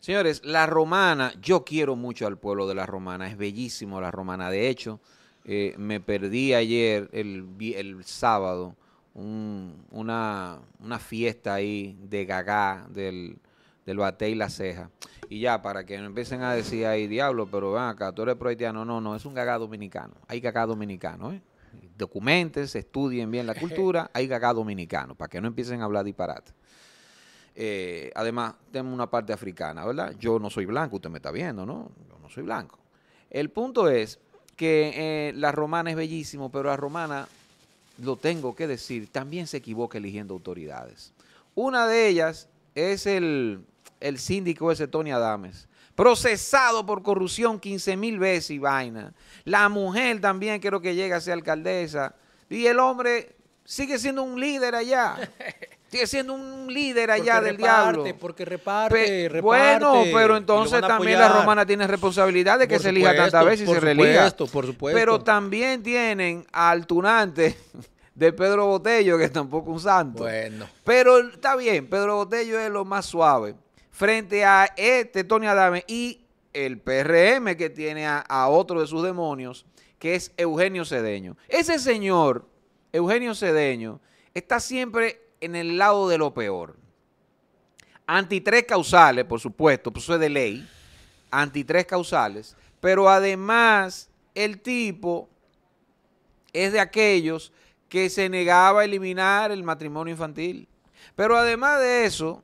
Señores, La Romana, yo quiero mucho al pueblo de La Romana, es bellísimo La Romana. De hecho, eh, me perdí ayer, el, sábado, una, fiesta ahí de gagá del, del bate y la ceja. Y ya, para que no empiecen a decir ahí, diablo, pero van acá, tú eres No, no, es un gagá dominicano. Hay gagá dominicano, ¿eh? Documenten, estudien bien la cultura, hay gagá dominicano, para que no empiecen a hablar disparate. Eh, además, tengo una parte africana, ¿verdad? Yo no soy blanco, usted me está viendo, ¿no? Yo no soy blanco. El punto es que eh, la romana es bellísimo, pero la romana, lo tengo que decir, también se equivoca eligiendo autoridades. Una de ellas es el, el síndico ese Tony Adames, procesado por corrupción 15 mil veces y vaina. La mujer también creo que llega a ser alcaldesa. Y el hombre sigue siendo un líder allá. Sigue siendo un líder allá del diablo. Porque reparte, reparte. Bueno, pero entonces también la romana tiene responsabilidad de que se elija tantas veces y se relija. Por supuesto, Pero también tienen al tunante de Pedro Botello, que es tampoco un santo. Bueno. Pero está bien, Pedro Botello es lo más suave. Frente a este Tony Adame y el PRM que tiene a otro de sus demonios, que es Eugenio Cedeño. Ese señor, Eugenio Cedeño, está siempre en el lado de lo peor. Antitrés causales, por supuesto, pues eso es de ley. Antitrés causales. Pero además, el tipo es de aquellos que se negaba a eliminar el matrimonio infantil. Pero además de eso,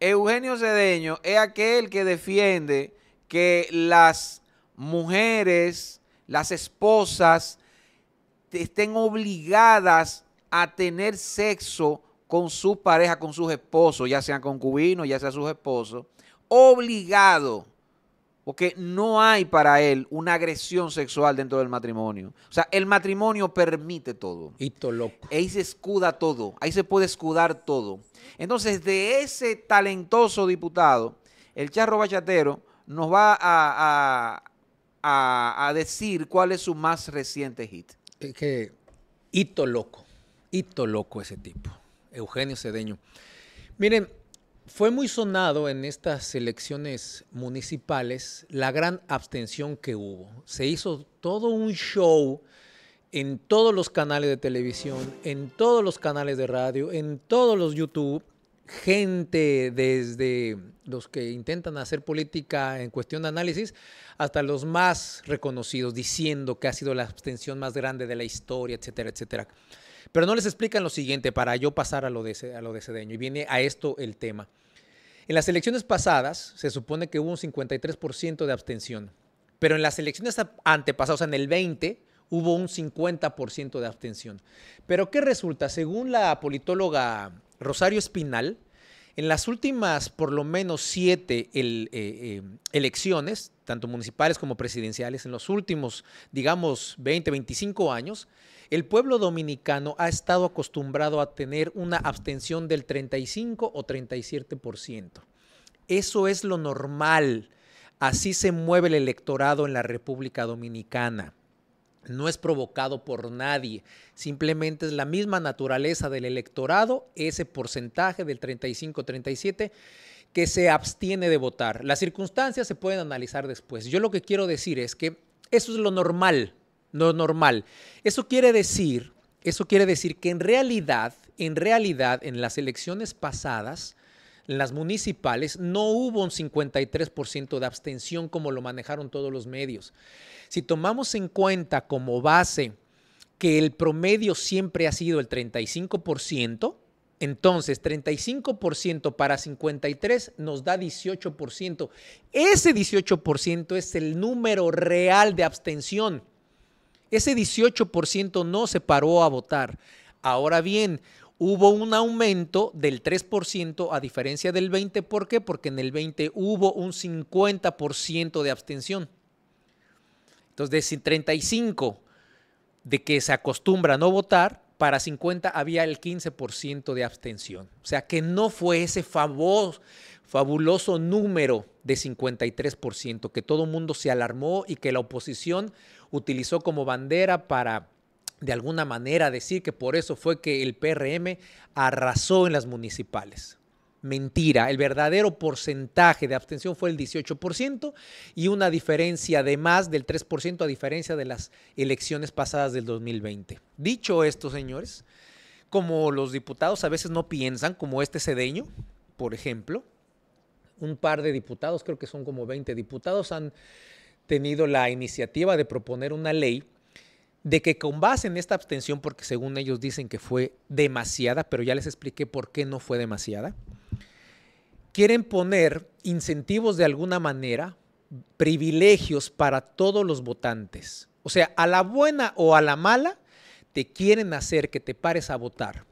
Eugenio Cedeño es aquel que defiende que las mujeres, las esposas, estén obligadas a tener sexo con su pareja con sus esposos, ya sean concubinos, ya sea sus esposos, obligado, porque no hay para él una agresión sexual dentro del matrimonio. O sea, el matrimonio permite todo. hito loco. Ahí se escuda todo, ahí se puede escudar todo. Entonces, de ese talentoso diputado, el charro bachatero nos va a, a, a, decir cuál es su más reciente hit. que hito loco, hito loco ese tipo. Eugenio Cedeño. Miren, fue muy sonado en estas elecciones municipales la gran abstención que hubo. Se hizo todo un show en todos los canales de televisión, en todos los canales de radio, en todos los YouTube, gente desde los que intentan hacer política en cuestión de análisis hasta los más reconocidos diciendo que ha sido la abstención más grande de la historia, etcétera, etcétera. Pero no les explican lo siguiente para yo pasar a lo de a lo Y viene a esto el tema. En las elecciones pasadas se supone que hubo un 53% de abstención, pero en las elecciones antepasadas, o sea, en el 20, hubo un 50% de abstención. Pero ¿qué resulta? Según la politóloga Rosario Espinal, en las últimas, por lo menos siete eh, eh, elecciones, tanto municipales como presidenciales, en los últimos, digamos, 20, 25 años, el pueblo dominicano ha estado acostumbrado a tener una abstención del 35 o 37%. Eso es lo normal. Así se mueve el electorado en la República Dominicana no es provocado por nadie, simplemente es la misma naturaleza del electorado, ese porcentaje del 35-37 que se abstiene de votar. Las circunstancias se pueden analizar después. Yo lo que quiero decir es que eso es lo normal, lo normal. Eso quiere decir, eso quiere decir que en realidad, en realidad en las elecciones pasadas en las municipales no hubo un 53% de abstención como lo manejaron todos los medios. Si tomamos en cuenta como base que el promedio siempre ha sido el 35%, entonces 35% para 53 nos da 18%. Ese 18% es el número real de abstención. Ese 18% no se paró a votar. Ahora bien, hubo un aumento del 3% a diferencia del 20. ¿Por qué? Porque en el 20 hubo un 50% de abstención. Entonces, de 35 de que se acostumbra a no votar, para 50 había el 15% de abstención. O sea que no fue ese fabuloso número de 53% que todo el mundo se alarmó y que la oposición utilizó como bandera para de alguna manera decir que por eso fue que el PRM arrasó en las municipales. Mentira, el verdadero porcentaje de abstención fue el 18% y una diferencia de más del 3% a diferencia de las elecciones pasadas del 2020. Dicho esto, señores, como los diputados a veces no piensan, como este cedeño, por ejemplo, un par de diputados, creo que son como 20 diputados, han tenido la iniciativa de proponer una ley de que con base en esta abstención, porque según ellos dicen que fue demasiada, pero ya les expliqué por qué no fue demasiada, quieren poner incentivos de alguna manera, privilegios para todos los votantes. O sea, a la buena o a la mala, te quieren hacer que te pares a votar.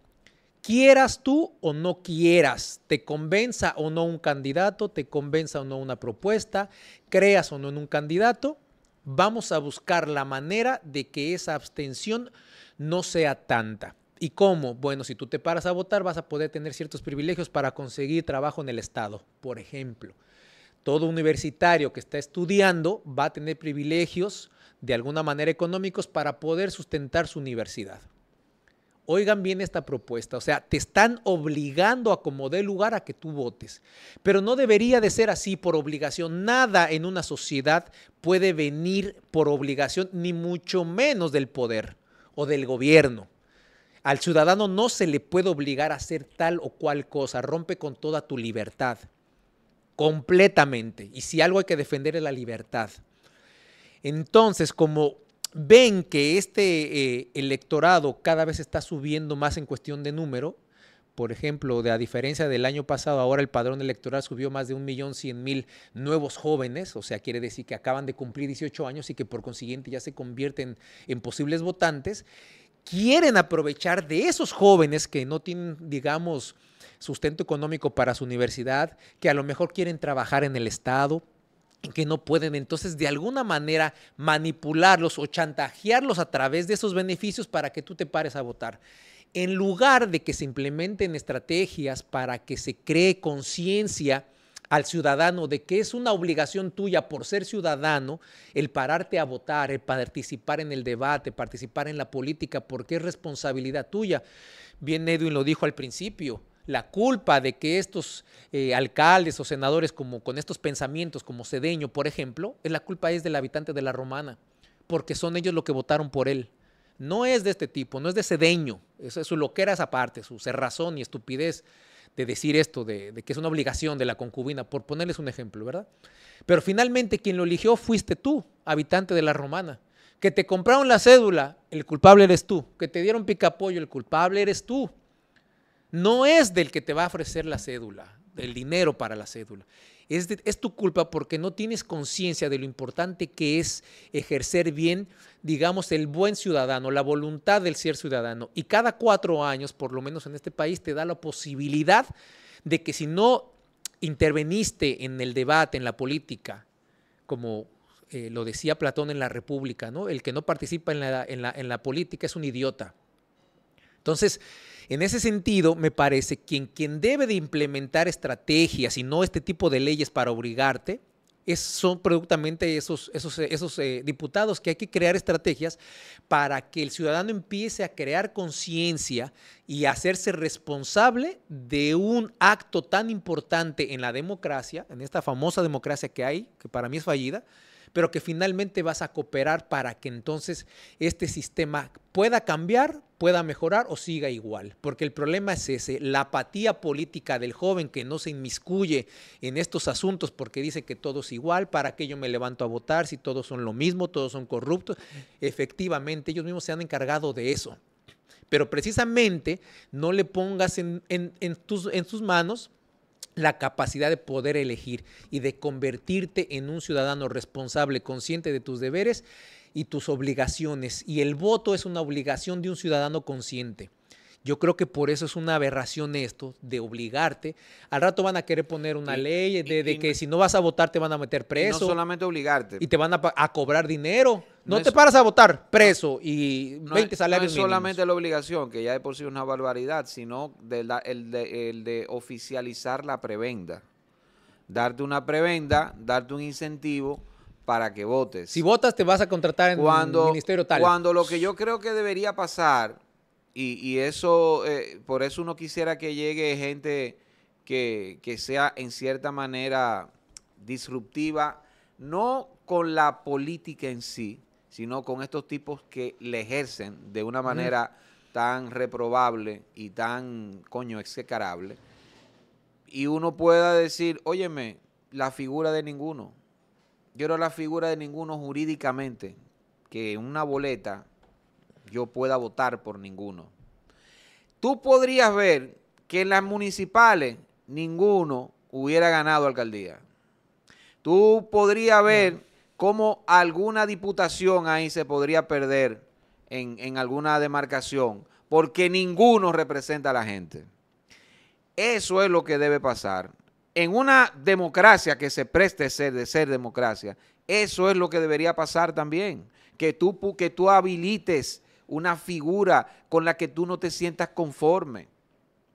Quieras tú o no quieras, te convenza o no un candidato, te convenza o no una propuesta, creas o no en un candidato, Vamos a buscar la manera de que esa abstención no sea tanta. ¿Y cómo? Bueno, si tú te paras a votar vas a poder tener ciertos privilegios para conseguir trabajo en el Estado, por ejemplo. Todo universitario que está estudiando va a tener privilegios de alguna manera económicos para poder sustentar su universidad. Oigan bien esta propuesta, o sea, te están obligando a como dé lugar a que tú votes. Pero no debería de ser así por obligación. Nada en una sociedad puede venir por obligación, ni mucho menos del poder o del gobierno. Al ciudadano no se le puede obligar a hacer tal o cual cosa, rompe con toda tu libertad, completamente. Y si algo hay que defender es la libertad. Entonces, como ven que este eh, electorado cada vez está subiendo más en cuestión de número, por ejemplo, de a diferencia del año pasado, ahora el padrón electoral subió más de 1.100.000 nuevos jóvenes, o sea, quiere decir que acaban de cumplir 18 años y que por consiguiente ya se convierten en posibles votantes, quieren aprovechar de esos jóvenes que no tienen, digamos, sustento económico para su universidad, que a lo mejor quieren trabajar en el Estado, que no pueden entonces de alguna manera manipularlos o chantajearlos a través de esos beneficios para que tú te pares a votar. En lugar de que se implementen estrategias para que se cree conciencia al ciudadano de que es una obligación tuya por ser ciudadano el pararte a votar, el participar en el debate, participar en la política, porque es responsabilidad tuya. Bien, Edwin lo dijo al principio, la culpa de que estos eh, alcaldes o senadores como con estos pensamientos como Cedeño, por ejemplo, es la culpa es del habitante de la Romana, porque son ellos los que votaron por él. No es de este tipo, no es de Cedeño, es su loquera esa parte, su cerrazón y estupidez de decir esto, de, que es una obligación de la concubina, por ponerles un ejemplo, ¿verdad? Pero finalmente quien lo eligió fuiste tú, habitante de la Romana. Que te compraron la cédula, el culpable eres tú. Que te dieron pica-pollo, el culpable eres tú no es del que te va a ofrecer la cédula, el dinero para la cédula. Es, tu culpa porque no tienes conciencia de lo importante que es ejercer bien, digamos, el buen ciudadano, la voluntad del ser ciudadano. Y cada cuatro años, por lo menos en este país, te da la posibilidad de que si no interveniste en el debate, en la política, como eh, lo decía Platón en la República, ¿no? el que no participa en la, en la, en la política es un idiota. Entonces, en ese sentido, me parece que quien debe de implementar estrategias y no este tipo de leyes para obligarte, son productamente esos, esos, esos eh, diputados que hay que crear estrategias para que el ciudadano empiece a crear conciencia y hacerse responsable de un acto tan importante en la democracia, en esta famosa democracia que hay, que para mí es fallida, pero que finalmente vas a cooperar para que entonces este sistema pueda cambiar pueda mejorar o siga igual, porque el problema es ese, la apatía política del joven que no se inmiscuye en estos asuntos porque dice que todo es igual, ¿para qué yo me levanto a votar si todos son lo mismo, todos son corruptos? Efectivamente, ellos mismos se han encargado de eso. Pero precisamente no le pongas en, en tus manos la capacidad de poder elegir y de convertirte en un ciudadano responsable, consciente de tus deberes y tus obligaciones. Y el voto es una obligación de un ciudadano consciente. Yo creo que por eso es una aberración esto de obligarte. Al rato van a querer poner una ley de, que si no vas a votar te van a meter preso. No solamente obligarte. Y te van a, cobrar dinero. No, te paras a votar preso y 20 salarios mínimos No es solamente la obligación, que ya de por sí una barbaridad, sino el, de, el de oficializar la prebenda. Darte una prebenda, darte un incentivo para que votes. Si votas, te vas a contratar en cuando, un ministerio tal. Cuando lo que yo creo que debería pasar, y, eso, eh, por eso uno quisiera que llegue gente que, sea en cierta manera disruptiva, no con la política en sí, sino con estos tipos que le ejercen de una manera tan reprobable y tan, coño, execrable. Y uno pueda decir, óyeme, la figura de ninguno, yo no la figura de ninguno jurídicamente, que en una boleta yo pueda votar por ninguno. Tú podrías ver que en las municipales ninguno hubiera ganado alcaldía. Tú podrías ver cómo alguna diputación ahí se podría perder en, en alguna demarcación, porque ninguno representa a la gente. Eso es lo que debe pasar en una democracia que se preste ser de ser democracia, eso es lo que debería pasar también, que tú, que tú habilites una figura con la que tú no te sientas conforme,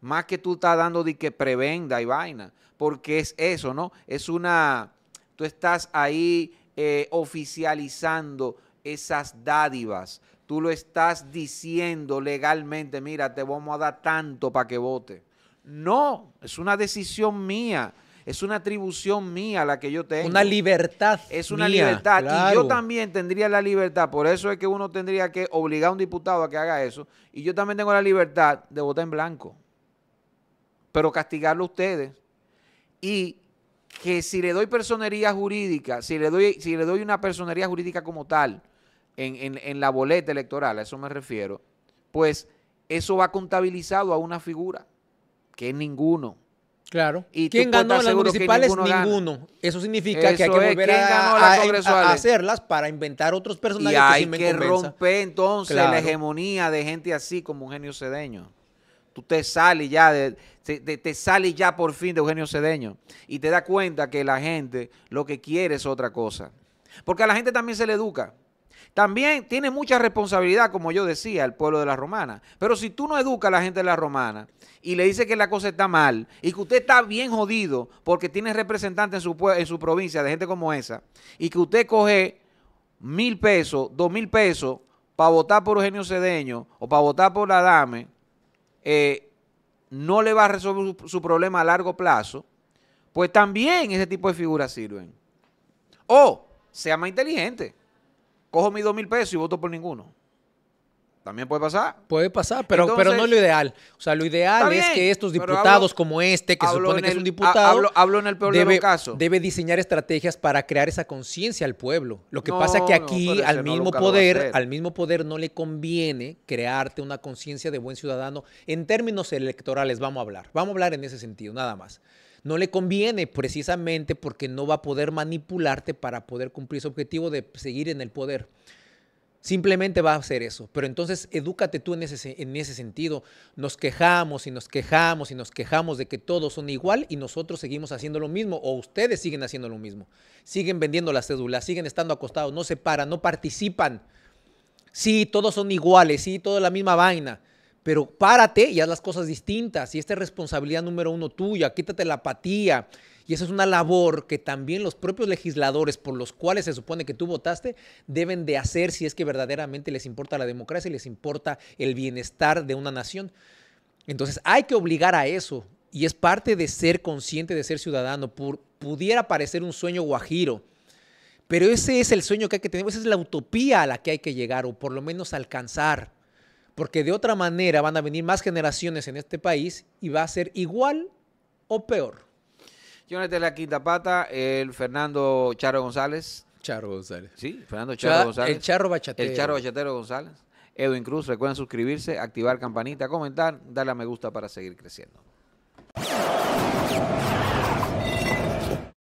más que tú estás dando de que prebenda y vaina, porque es eso, ¿no? Es una, tú estás ahí eh, oficializando esas dádivas, tú lo estás diciendo legalmente, mira, te vamos a dar tanto para que vote. No, es una decisión mía. Es una atribución mía la que yo tengo. Una libertad. Es una libertad. Y yo también tendría la libertad. Por eso es que uno tendría que obligar a un diputado a que haga eso. Y yo también tengo la libertad de votar en blanco. Pero castigarlo a ustedes. Y que si le doy personería jurídica, si le doy, si le doy una personería jurídica como tal en, la boleta electoral, a eso me refiero, pues eso va contabilizado a una figura que ninguno. Claro. Y ¿Quién ganó las municipales? Ninguno, Eso significa que hay que volver a, hacerlas para inventar otros personajes. Y hay que, romper entonces la hegemonía de gente así como Eugenio Cedeño. Tú te sales ya de, te, te sales ya por fin de Eugenio Cedeño y te das cuenta que la gente lo que quiere es otra cosa. Porque a la gente también se le educa. También tiene mucha responsabilidad, como yo decía, el pueblo de la romana. Pero si tú no educas a la gente de la romana y le dices que la cosa está mal y que usted está bien jodido porque tiene representantes en su, provincia de gente como esa y que usted coge mil pesos, dos mil pesos para votar por Eugenio Cedeño o para votar por la Dame, eh, no le va a resolver su, su problema a largo plazo, pues también ese tipo de figuras sirven. O sea más inteligente cojo mis dos mil pesos y voto por ninguno. También puede pasar. Puede pasar, pero, pero no es lo ideal. O sea, lo ideal es que estos diputados como este, que se supone que es un diputado, hablo, en el peor debe, debe diseñar estrategias para crear esa conciencia al pueblo. Lo que pasa es que aquí al mismo poder, al mismo poder no le conviene crearte una conciencia de buen ciudadano. En términos electorales vamos a hablar. Vamos a hablar en ese sentido, nada más no le conviene precisamente porque no va a poder manipularte para poder cumplir su objetivo de seguir en el poder. Simplemente va a hacer eso. Pero entonces, edúcate tú en ese, en ese sentido. Nos quejamos y nos quejamos y nos quejamos de que todos son igual y nosotros seguimos haciendo lo mismo o ustedes siguen haciendo lo mismo. Siguen vendiendo las cédulas, siguen estando acostados, no se paran, no participan. Sí, todos son iguales, sí, toda la misma vaina. Pero párate y haz las cosas distintas. Y esta es responsabilidad número uno tuya. Quítate la apatía. Y esa es una labor que también los propios legisladores por los cuales se supone que tú votaste deben de hacer si es que verdaderamente les importa la democracia y les importa el bienestar de una nación. Entonces hay que obligar a eso y es parte de ser consciente, de ser ciudadano. pudiera parecer un sueño guajiro, pero ese es el sueño que hay que tener, esa es la utopía a la que hay que llegar o por lo menos alcanzar. Porque de otra manera van a venir más generaciones en este país y va a ser igual o peor de la quinta pata, el Fernando Charo González. Charo González. Sí, Fernando Charo González. El Charro Bachatero. El Charro Bachatero González. Edwin Cruz, recuerden suscribirse, activar campanita, comentar, darle a me gusta para seguir creciendo.